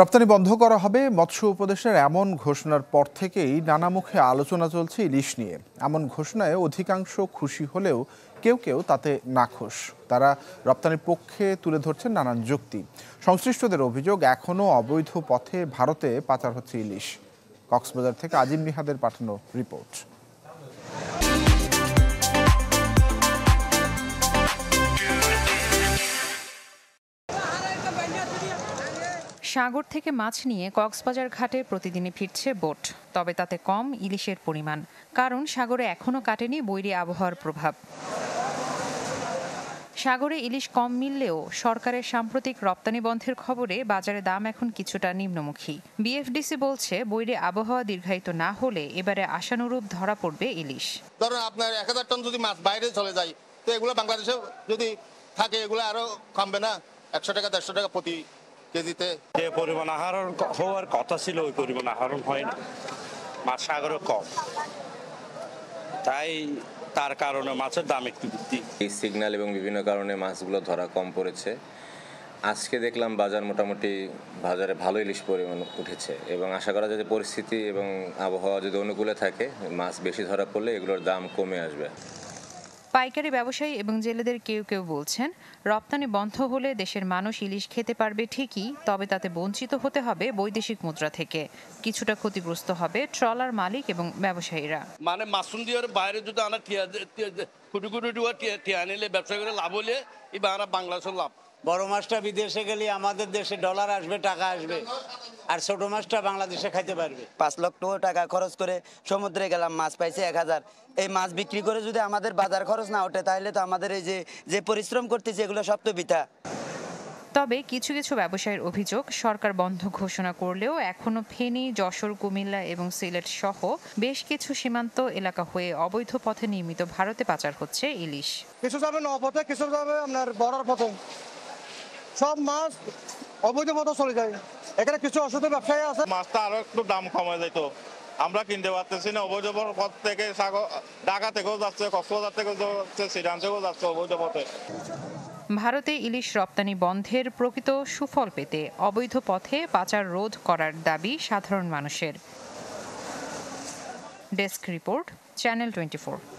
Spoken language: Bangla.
রপ্তানি বন্ধ করা হবে মৎস্য উপদেশের এমন ঘোষণার পর থেকেই নানা মুখে আলোচনা চলছে ইলিশ নিয়ে এমন ঘোষণায় অধিকাংশ খুশি হলেও কেউ কেউ তাতে নাখোশ তারা রপ্তানির পক্ষে তুলে ধরছেন নানান যুক্তি সংশ্লিষ্টদের অভিযোগ এখনও অবৈধ পথে ভারতে পাচার হচ্ছে ইলিশ কক্সবাজার থেকে আজিম নিহাদের পাঠানো রিপোর্ট সাগর থেকে মাছ নিয়ে কক্সবাজার ঘাটে প্রতিদিনই ফিরছে বোট তবে তাতে কম ইলিশের পরিমাণ কারণ সাগরে এখনও কাটেনি বৈরি আবহাওয়ার প্রভাব সাগরে ইলিশ কম মিললেও সরকারের সাম্প্রতিক রপ্তানি বন্ধের খবরে বাজারে দাম এখন কিছুটা নিম্নমুখী বিএফডিসি বলছে বৈরে আবহাওয়া দীর্ঘায়িত না হলে এবারে আশানুরূপ ধরা পড়বে ইলিশ ধরুন আপনার এক হাজার টন যদি মাছ বাইরে চলে যায় তো এগুলো বাংলাদেশে যদি থাকে এগুলো আরো কমবে না একশো টাকা দেড়শো টাকা প্রতি কেজিতে যে পরিমাণ আহরণ হওয়ার কথা ছিল ওই পরিমাণ আহরণ হয় না মাছ সাগরও কম তাই তার কারণে মাছের দাম একটু বৃদ্ধি এই সিগন্যাল এবং বিভিন্ন কারণে মাছগুলো ধরা কম পড়েছে আজকে দেখলাম বাজার মোটামুটি বাজারে ভালো ইলিশ পরিমাণ উঠেছে এবং আশা করা যায় যে পরিস্থিতি এবং আবহাওয়া যদি অনুকূলে থাকে মাছ বেশি ধরা পড়লে এগুলোর দাম কমে আসবে পাইকারি ব্যবসায়ী এবং জেলেদের কেউ কেউ বলছেন রপ্তানি বন্ধ হলে দেশের মানুষ ইলিশ খেতে পারবে ঠিকই তবে তাতে বঞ্চিত হতে হবে বৈদেশিক মুদ্রা থেকে কিছুটা ক্ষতিগ্রস্ত হবে ট্রলার মালিক এবং ব্যবসায়ীরা মানে মাসুম দিয়ে বাইরে যদি আনা কোটি কোটি টিয়া নিলে ব্যবসা করে লাভ হলে এবার বাংলাদেশের লাভ বড় মাছটা বিদেশে গেলে আমাদের দেশে ডলার আসবে টাকা আসবে আর ছোট মাছটা বাংলাদেশে খাইতে পারবে পাঁচ লক্ষ টাকা খরচ করে সমুদ্রে গেলাম মাছ পাইছে এক হাজার এই মাছ বিক্রি করে যদি আমাদের বাজার খরচ না ওঠে তাহলে তো আমাদের এই যে যে পরিশ্রম করতেছে এগুলো সব তো বৃথা তবে কিছু কিছু ব্যবসায়ীর অভিযোগ সরকার বন্ধ ঘোষণা করলেও এখনও ফেনী যশোর কুমিল্লা এবং সিলেট সহ বেশ কিছু সীমান্ত এলাকা হয়ে অবৈধ পথে নির্মিত ভারতে পাচার হচ্ছে ইলিশ কিছু যাবে নপথে কিছু যাবে আপনার বড়ার পথে সব মাছ অবৈধ পথে চলে যায় এখানে কিছু অসুস্থ ব্যবসায়ী আছে মাছটা আরো একটু দাম কমে যেত আমরা কিনতে পারতেছি না অবৈধ পথ থেকে ঢাকা থেকেও যাচ্ছে কক্সবাজার থেকেও যাচ্ছে সিরান থেকেও যাচ্ছে অবৈধ পথে ভারতে ইলিশ রপ্তানি বন্ধের প্রকৃত সুফল পেতে অবৈধ পথে পাচার রোধ করার দাবি সাধারণ মানুষের ডেস্ক রিপোর্ট চ্যানেল টোয়েন্টি